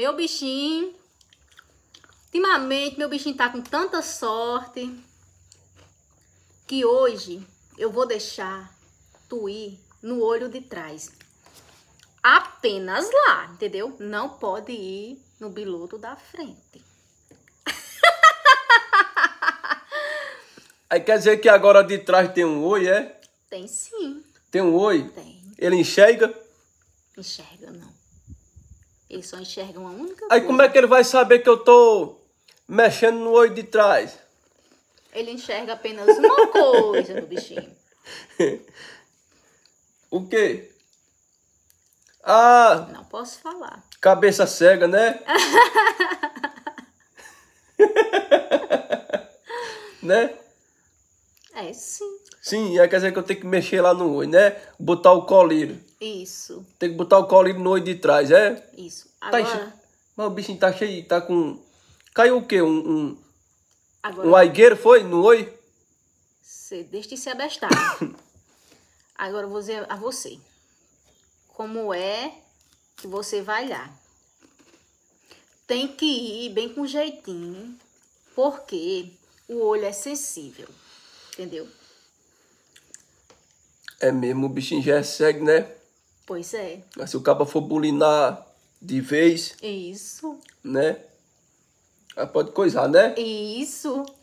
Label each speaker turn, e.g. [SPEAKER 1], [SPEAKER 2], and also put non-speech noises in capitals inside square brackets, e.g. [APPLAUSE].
[SPEAKER 1] Meu bichinho. Ultimamente, meu bichinho tá com tanta sorte que hoje eu vou deixar tu ir no olho de trás. Apenas lá, entendeu? Não pode ir no biloto da frente.
[SPEAKER 2] [LAUGHS] Aí quer dizer que agora de trás tem um oi, é?
[SPEAKER 1] Tem sim.
[SPEAKER 2] Tem um oi? Tem. Ele enxerga? Enxerga, não.
[SPEAKER 1] Ele só enxerga uma única coisa.
[SPEAKER 2] Aí como é que ele vai saber que eu tô mexendo no olho de trás?
[SPEAKER 1] Ele enxerga apenas uma [LAUGHS] coisa do bichinho.
[SPEAKER 2] [LAUGHS] O quê? Ah! Não
[SPEAKER 1] posso falar.
[SPEAKER 2] Cabeça cega, né? [LAUGHS] né? É, sim. Sim, é, quer dizer que eu tenho que mexer lá no olho, né? Botar o colírio.
[SPEAKER 1] Isso.
[SPEAKER 2] Tem que botar o colírio no olho de trás, é?
[SPEAKER 1] Isso. Tá Agora... Tá enche...
[SPEAKER 2] Mas o bichinho tá cheio, tá com... Caiu o quê? Um, um,
[SPEAKER 1] Agora... um aigueiro
[SPEAKER 2] foi no olho?
[SPEAKER 1] Você deixa de se abestado. [COUGHS] Agora eu vou dizer a você. Como é que você vai lá? Tem que ir bem com jeitinho, porque o olho é sensível, entendeu?
[SPEAKER 2] É mesmo, o bichinho já é cego, né? Pois é. Mas se o cabra for bulinar de vez.
[SPEAKER 1] Isso.
[SPEAKER 2] Né? Aí pode coisar, né? Isso.